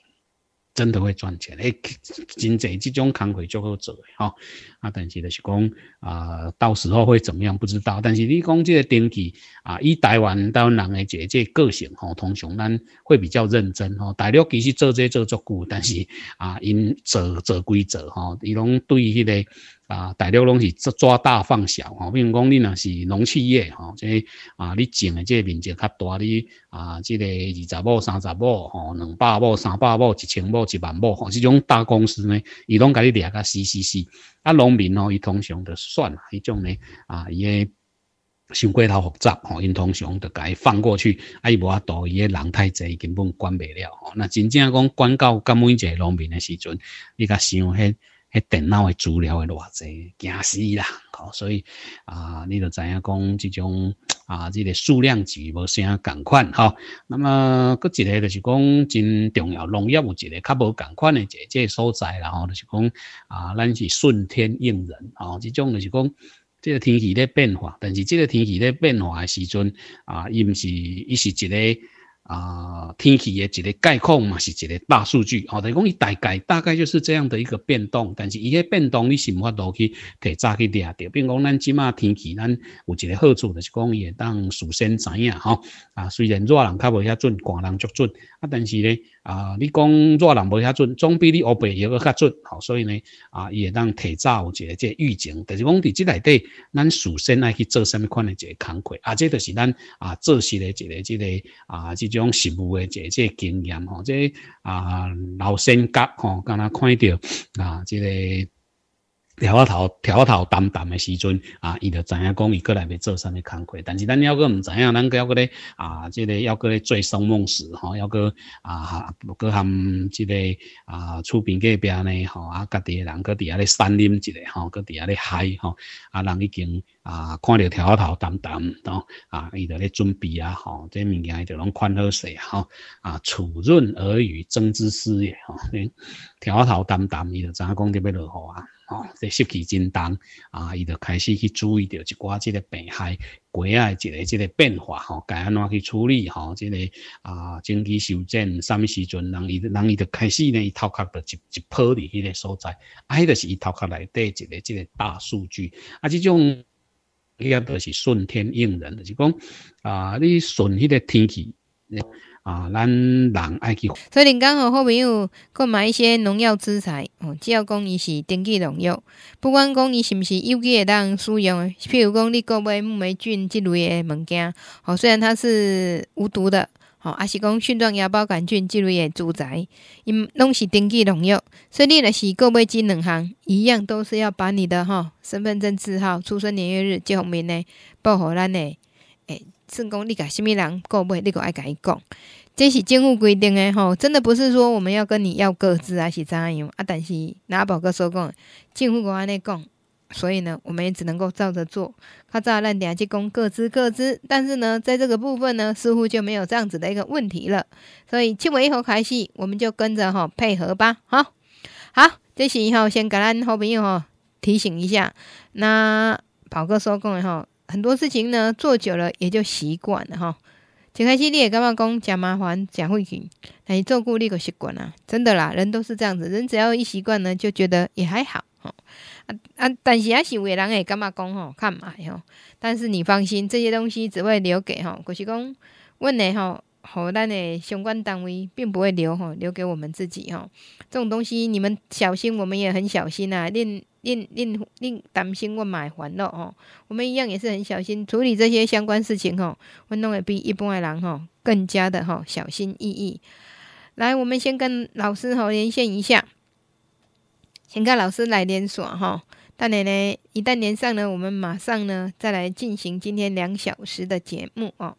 真的会赚钱，诶，真侪这种工会足好做诶，吼。啊，但是就是讲啊，到时候会怎么样不知道。但是你讲这个登记啊，以台湾台湾人诶即个个性吼，通常咱会比较认真吼。大陆其实做这做足久，但是啊，因做做规则吼，伊拢对迄个啊，大陆拢是抓大放小吼。比如讲，你若是农企业吼，即啊，你种诶即面积较大，你啊，即个二十亩、三十亩吼、两百亩、三百亩、一千亩、一万亩吼，这种大公司呢，伊拢甲你掠甲死死死啊，农农民哦，伊通常就算啦，一种呢，啊，伊诶想过头复杂吼，一通常就伊放过去，啊，伊无法度，伊诶人太济，根本管不了吼。那真正讲管到甲每一个农民诶时阵，你甲想嘿。迄电脑诶资料会偌侪，惊死人！吼，所以啊，你著知影讲，即种啊，即个数量级无啥共款，吼。那么，搁一个著是讲，真重要农业有一个较无共款诶，一个即个所在啦，吼，就是讲啊，咱是顺天应人，吼，即种著是讲，即个天气咧变化，但是即个天气咧变化诶时阵，啊，伊毋是，伊是一个。啊，天气的一个概况嘛，是一个大数据，哦。等于讲伊大概大概就是这样的一个变动，但是伊嘅变动你是无法度去提早去抓到。比如讲，咱即卖天气，咱有一个好处，就是讲伊会当事先知影，吼，啊，虽然热人较无遐准，寒人足准，啊，但是咧，啊，你讲热人无遐准，总比你白背要个较准，吼，所以呢，啊，伊会当提早有一个即预警，但是讲伫即内底，咱事先爱去做什么款的一个工作啊，即就是咱啊做事的一个即个啊这种。用实物的这这经验吼，这啊老先甲吼，刚刚看到啊，这个。调头调头淡淡的时阵啊，伊着知影讲伊过来要做啥物工课，但是咱要搁毋知影，咱要搁咧啊，即个要搁咧醉生梦死吼，要搁啊，如果含即个啊，厝边隔壁呢吼啊，家己诶人搁伫下咧山林一个吼，搁伫下咧海吼，啊人已经啊看到调头淡淡咯啊，伊着咧准备啊吼，即物件伊着拢看好势吼啊，处润而与增之思也吼，调头淡淡伊着知影讲伫要落雨啊。哦，这湿气真重啊，伊就开始去注意到一寡即个病害，改啊一个即个变化吼，该安怎去处理吼，即个啊整体修正，啥物时阵人伊人伊就开始呢，伊头壳就一一波伫迄个所在，啊，迄就是伊头壳内底一个即个大数据，啊，即种伊啊著是顺天应人，就是讲啊，你顺迄个天气。啊，咱人爱去。所以讲刚好朋友有购买一些农药资材，哦，只要讲伊是登记农药，不管讲伊是毋是有机诶，当使用，譬如讲你购买木霉菌之类诶物件，哦，虽然它是无毒的，吼，啊是讲蕈状芽孢杆菌之类诶住宅，因拢是登记农药，所以你若是购买即两项，一样都是要把你的吼身份证字号、出生年月日这方面呢报互咱诶。算讲你甲虾物人，购买，你个爱讲，这是政府规定诶，吼！真的不是说我们要跟你要各自啊，是怎样啊？但是那宝哥说讲，政府公安尼讲，所以呢，我们也只能够照着做，较早样定两讲公各自各自。但是呢，在这个部分呢，似乎就没有这样子的一个问题了。所以，七月以后开始，我们就跟着哈配合吧，吼，好，这是以后先甲咱好朋友哈提醒一下。那宝哥说讲，吼。很多事情呢，做久了也就习惯了哈。一开始你也感觉讲，诚麻烦，诚费劲，但是照顾你个习惯啊，真的啦，人都是这样子。人只要一习惯呢，就觉得也还好哈啊啊！但是还是有人会感觉讲吼看嘛吼，但是你放心，这些东西只会留给吼，就是讲问你吼。好，咱的相关单位并不会留哈，留给我们自己哈。这种东西你们小心，我们也很小心啊。另另另另担心我买完了吼，我们一样也是很小心处理这些相关事情吼我弄得比一般的人吼更加的吼小心翼翼。来，我们先跟老师吼连线一下，先跟老师来连吼、哈。但呢，一旦连上呢，我们马上呢再来进行今天两小时的节目哦。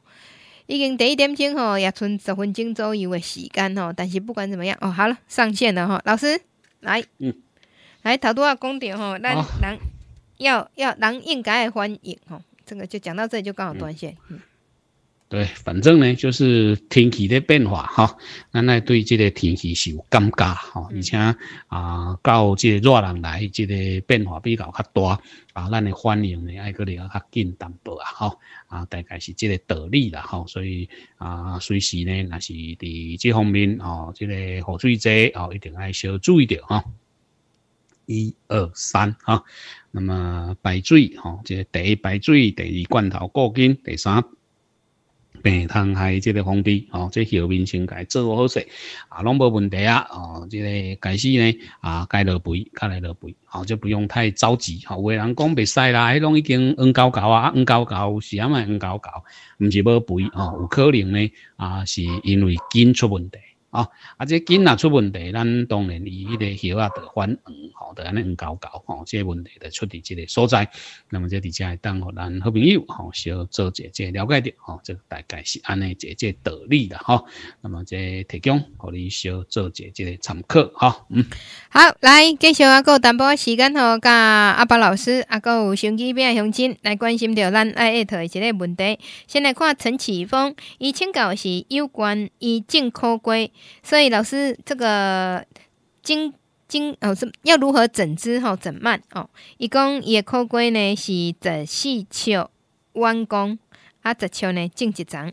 已经第一点钟吼，也剩十分钟左右的时间吼，但是不管怎么样哦，好了，上线了吼，老师来，嗯，来讨论下公点吼，咱人要要人应该的欢迎吼，这个就讲到这里就刚好断线，嗯。对，反正呢，就是天气的变化哈，咱来对这个天气是有感觉哈，而且啊，到这个热人来，这个变化比较较大，啊，咱的反应呢，爱个里较紧淡薄啊哈，啊，大概是这个道理啦哈，所以啊，随时呢，那是伫这方面哦，这个雨水侪哦，一定爱小注意着哈，一二三哈，那么排水哈，即第一排水，第二罐头过紧，第三。病痛还即这个封闭哦，即后面先该做好势啊，拢无问题啊，哦，这个开始呢，啊，该落肥，该来落肥，哦，就不用太着急，哦，有个人讲袂使啦，迄拢已经黄高高啊，恩高高是阿么黄高高，毋是要肥哦，有可能呢，啊，是因为筋出问题。哦，啊，这囡仔出问题，咱当然伊迄个手啊，得反黄，吼，得安尼黄胶胶，吼，这问题就出伫即个所在。那么在底下当互咱好朋友，吼，小做一者了解着，吼，这大概是安尼，即即道理啦，吼。那么这提供，互你小做一即参考，哈。嗯，好，来继续阿有淡薄时间，吼，甲阿伯老师，啊，哥有相机变相机，来关心着咱爱一头一个问题。先来看陈启峰，伊请教是有关伊尽可归。所以老师，这个经经哦，是要如何整治哈？整蔓哦，一共叶枯龟呢是十四尺员工，啊，十尺呢种一长。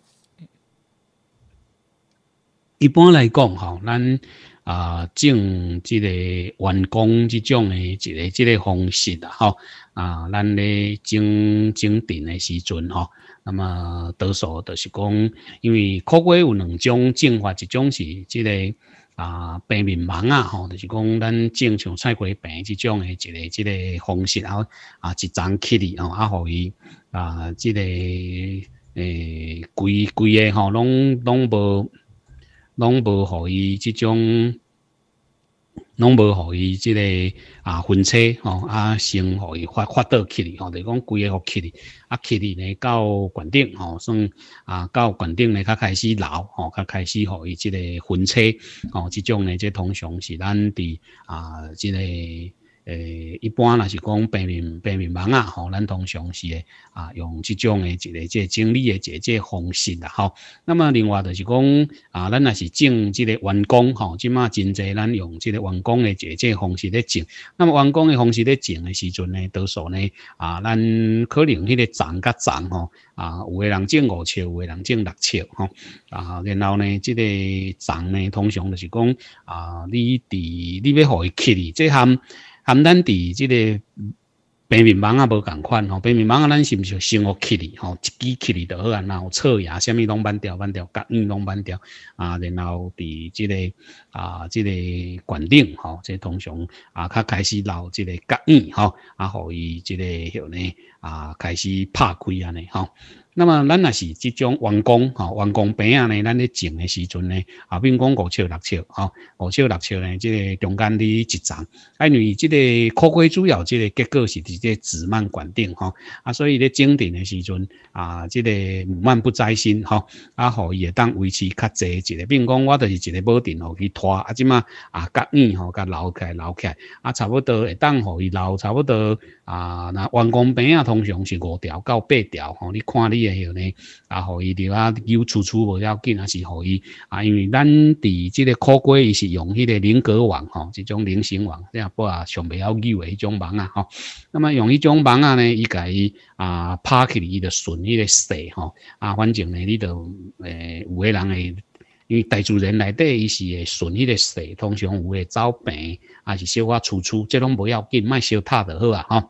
一般来讲，吼，咱啊种即个员工即种的一个即个方式啊，吼啊，咱咧种种田诶时阵吼。那么多数就是讲，因为苦瓜有两种种法，一种是即个啊白面苗啊吼，就是讲咱正常菜瓜病这种诶一个这个方式，然后啊一丛起嚟，吼、啊，互伊啊即个诶规规个吼，拢拢无拢无互伊这种。拢无，互伊即个啊，分车吼，啊，先互伊发发倒起哩，吼，就讲规个互起哩，啊，起哩呢到管顶吼，算啊到管顶呢，较开始捞吼，较、开始互伊即个分车吼，即种呢，即通常是咱伫啊，即个。诶，一般若是讲白棉白棉网啊，吼，咱通常是诶啊，用即种诶一个即个整理诶一个方式啦，吼。那么另外就是讲啊，咱若是种即个员工，吼，即马真侪咱用即个员工诶一个方式咧种。那么员工诶方式咧种诶时阵咧，多数咧啊，咱可能迄个丛甲丛吼，啊，有诶人种五尺，有诶人种六尺，吼。啊，然后咧，即个丛咧，通常就是讲啊，你伫你要起哩，即项。含咱伫即个平面房啊，无共款吼，平面房啊，咱是毋是生活起里吼，一支起里就好啊，然后侧牙、虾米拢扳掉，扳掉甲硬拢扳掉啊，然后伫即个啊，即个管顶吼，这通常啊，较开始留即个甲硬吼，啊，互伊即个迄呢啊，开始拍开安尼吼。那么咱若是即种完工哈，完工边啊呢？咱咧种的时阵呢，啊，比如讲五尺六尺哈，五尺六尺呢，即个中间的一啊，因为即个扩规主要即个结构是伫个子蔓管顶哈，啊，所以咧整田的时阵啊，即个唔蔓不摘心哈，啊，互伊会当维持较济一个，比如讲我就是一个保田吼去拖啊，即嘛啊，甲硬吼，甲留起来留起，来，啊，差不多会当可伊留差不多。啊，那员工病啊，通常是五条到八条吼。你看你个许呢，啊，互伊着啊，有处处无要紧，还是互伊啊。因为咱伫即个烤伊是用迄个菱格网吼，即种菱形网这样不啊上袂要忌诶迄种网啊吼，那么用迄种网啊呢，伊伊啊拍起伊着顺迄个势吼啊，反正呢，你着诶有诶人会因为大自然内底伊是会顺迄个势，通常有会走病，啊是小可出处，这拢不要紧，卖小塔就好啊吼。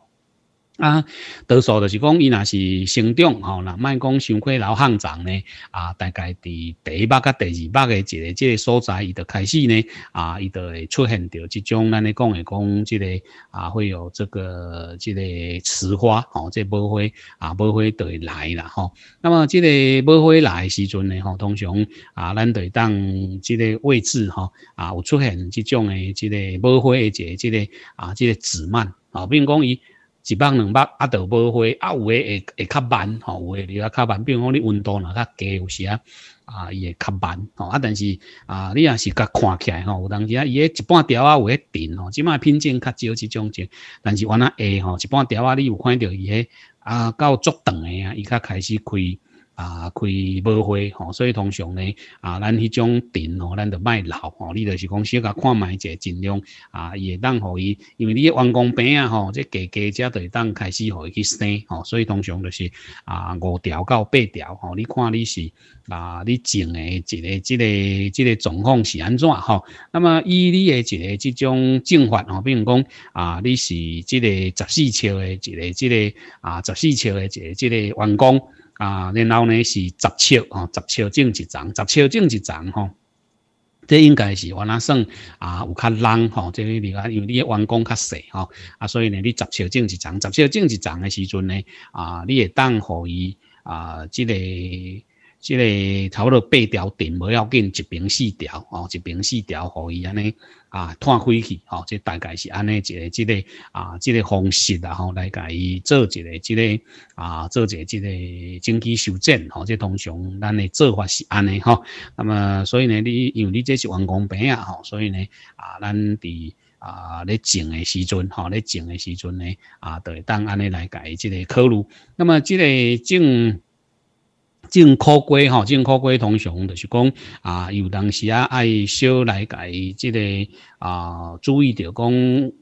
啊，多数就是讲，伊若是生长吼，那卖讲伤过老汉长咧啊。大概伫第一百甲第二百个一个即个所在，伊就开始咧啊，伊就会出现着即种咱咧讲诶讲即个啊，会有这个即个雌花吼，即个花花啊，无花就会来啦吼。那么即个无花来诶时阵咧，吼通常啊，咱就会当即个位置吼啊，有出现即种诶即个无花诶一个即个啊，即个子蔓啊，并讲伊。一半两百，啊，无花，啊，有诶会会较慢吼，有诶你话较慢，比如讲你温度若较低，有时啊啊伊会较慢吼，啊，但是啊你若是甲看起来吼，有当时啊伊迄一半条啊有迄电吼，即卖品种较少即种种，但是往下会吼一半条啊你有看着伊迄啊到足长诶啊，伊较开始开。啊，开班会吼，所以通常呢，啊，咱迄种田吼，咱就卖老吼，你就是讲先甲看卖者尽量啊，也当互伊，因为你完工边啊吼，即家家只都当开始互伊去生吼，所以通常就是啊五条到八条吼，你看你是啊，你种诶一个即个即个状况是安怎吼？那么以你诶一个即种种法吼，比如讲啊，你是即个十四条诶一个即个啊十四条诶一个即个完工。啊，然后呢是十尺吼，十尺整一丈，十尺整一丈吼，这应该是我那算啊，有较人吼，这里看，因为你的员工较细吼，啊，所以呢，你十尺整一丈，十尺整一丈的时阵呢，啊，你会当可以啊，这个。即个差不多八条电，唔要紧，一边四条哦，一边四条，互伊安尼啊，炭开去哦，即大概是安尼一个即个啊，即个方式啦吼，来甲伊做一个即个啊，做一个即个整体修正吼，即通常咱的做法是安尼吼。那么所以呢，你因为你这是完工边啊吼，所以呢啊，咱伫啊咧种诶时阵吼，咧种诶时阵呢啊，就会当安尼来甲伊即个考虑。那么即个种。进口龟吼，进口龟通常就是讲啊，有当时啊爱小来改这个。啊，注意着讲，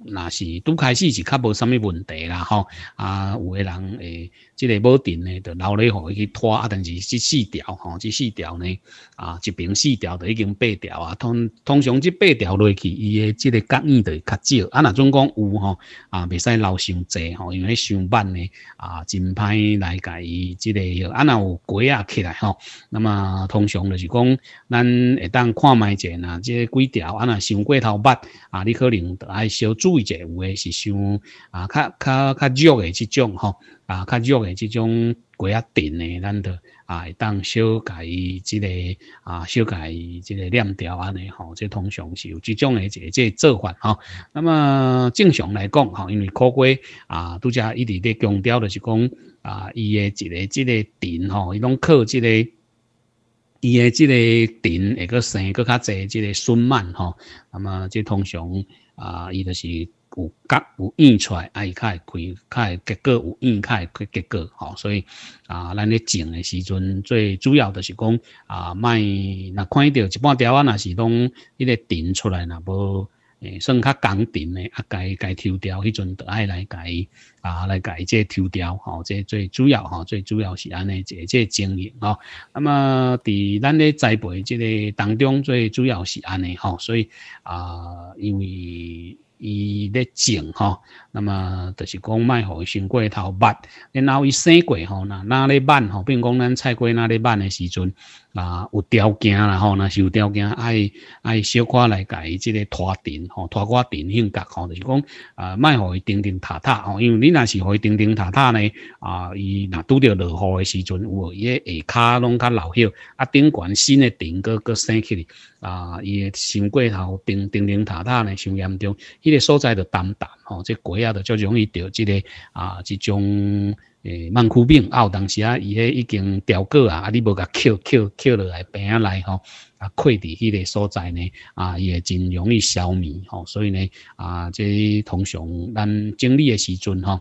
那是拄开始是较无啥物问题啦吼。啊，有个人诶，即个无定咧，就咧互伊去拖啊。但是即四条吼，即四条呢，啊，一边四条就已经八条啊。通通常即八条落去，伊诶即个甲硬就较少。啊，若准讲有吼，啊，未使留伤侪吼，因为伤慢呢，啊，真歹来甲伊即个吼。啊，若有改啊起来吼，那么通常就是讲，咱会当看卖者呐，即几条啊，若伤过头。法啊，你可能爱少注意者，有诶是像啊较较较弱诶即种吼，啊较弱诶即种寡啊电诶，咱着啊会当修改伊即个啊修改伊即个链条安尼吼，即通常是有即种诶一个即做法吼。那么正常来讲吼，因为科技啊拄则一直咧强调着是讲啊伊诶一个即个电吼，伊拢靠即个。伊诶即个田会阁生阁较侪，即个笋蔓吼，那么即通常啊，伊就是有角有叶出，来，啊，伊较会开，较会结果有叶，较会开结果吼，所以啊，咱咧种诶时阵，最主要就是讲啊，卖若看着一半条啊，若是拢迄个田出来，若无。诶，算较刚定诶，啊，该该抽调迄阵，得爱来己啊，来己即抽调，吼，即最主要，吼，最主要是安尼，即这经营，吼，那么伫咱咧栽培即个当中，最主要是安尼，吼，所以啊，因为伊咧种，吼。那么就是讲，卖好先过头拔，然后伊生过吼，那那里拔吼？比如讲，咱菜瓜那里拔的时阵啊，有条件啦吼，那是有条件爱爱小可来改即个拖顶吼，拖瓜顶性格吼，就是讲啊，卖好伊顶顶塌塌吼，因为你若是互伊顶顶塌塌呢啊，伊若拄着落雨的时阵有无？伊个下骹拢较老血，啊，顶悬新个顶个个生起，啊，伊个先过头顶顶塌塌呢，伤严重，伊个所在就澹澹吼，这瓜。也就容易得这个啊，即种诶，慢枯病啊。有当时啊，伊迄已经调过啊，啊，你无甲捡捡捡落来，病下来吼，啊，溃伫迄个所在呢，啊，也真容易消灭吼。所以呢，啊，即通常咱整理的时阵吼。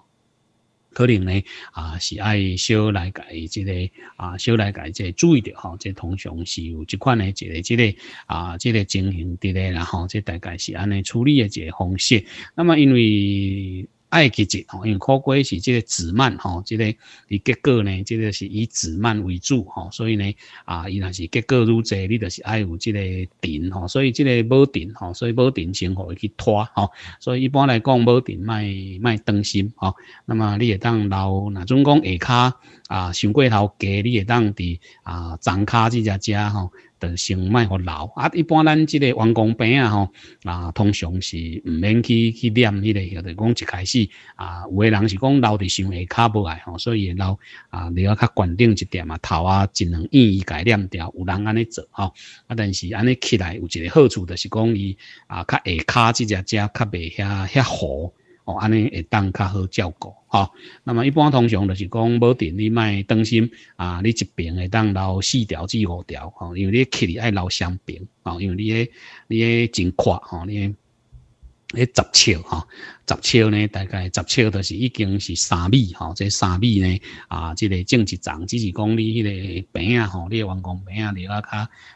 可能呢，啊，是爱小来改即个啊，小来改即注意着吼，即通常是有这款的一个即个啊，即个情形的咧，然后即大概是安尼处理的一个方式。那么因为。爱结节吼，因为苦瓜是即个籽蔓吼，这个伊结果呢，这个是以籽蔓为主吼，所以呢，啊，伊若是结果愈侪，你就是爱有即个藤吼，所以即个无藤吼，所以无藤先互伊去拖吼，所以一般来讲无藤卖卖当心吼，那么你会当老，那总讲下骹。啊，想过头低，你会当伫啊，站脚即只只吼，就先卖互留啊，一般咱即个员工病啊吼，啊，通常是毋免去去念迄个，或讲一开始啊，有诶人是讲留伫想下骹无来吼，所以留啊，你要较稳定一点啊，头啊一两下伊改念掉，有人安尼做吼，啊，但是安尼起来有一个好处就是讲伊啊，较下骹即只只较袂遐遐火。哦，安尼会当较好照顾吼。那么一般通常就是讲无电，你卖当心啊！你一边会当留四条至五条吼，因为你起里爱留双边吼，因为你诶，你诶真快吼，你诶，你杂笑吼。十七呢，大概十七都是已经是三米吼，这三米呢啊，这个种一丛，只是讲你迄个坪啊吼，你个完工坪立啊较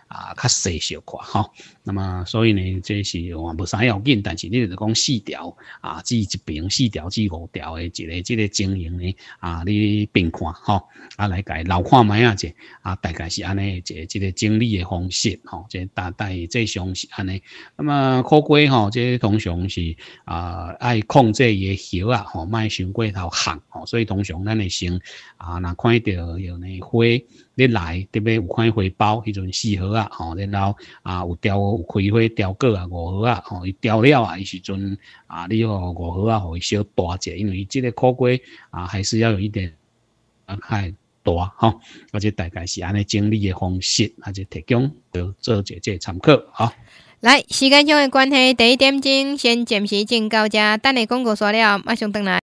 啊较细小块吼。那么所以呢，这是我无啥要紧，但是你著讲四条啊，只一坪四条至五条的一个这个经营呢啊，你并看吼，啊来个留看麦啊者啊，大概是安尼一个这个整理的方式吼，这大代最常是安尼。那么苦瓜吼，这通常是啊爱。控制伊个叶啊，吼，卖伤过头寒吼，所以通常咱会先啊，若看到有那花，你来特别有看花苞迄阵四叶啊吼，然后啊有凋有开花凋过啊五叶啊吼，伊凋了啊伊时阵啊，你哦五叶啊，互伊小大者，因为伊即个苦瓜啊，还是要有一点啊，开大吼，而且大概是安尼整理的方式，而且提供有做这些参考吼。来，时间上的关系，第一点钟先暂时进到这，等你广告刷了马上回来。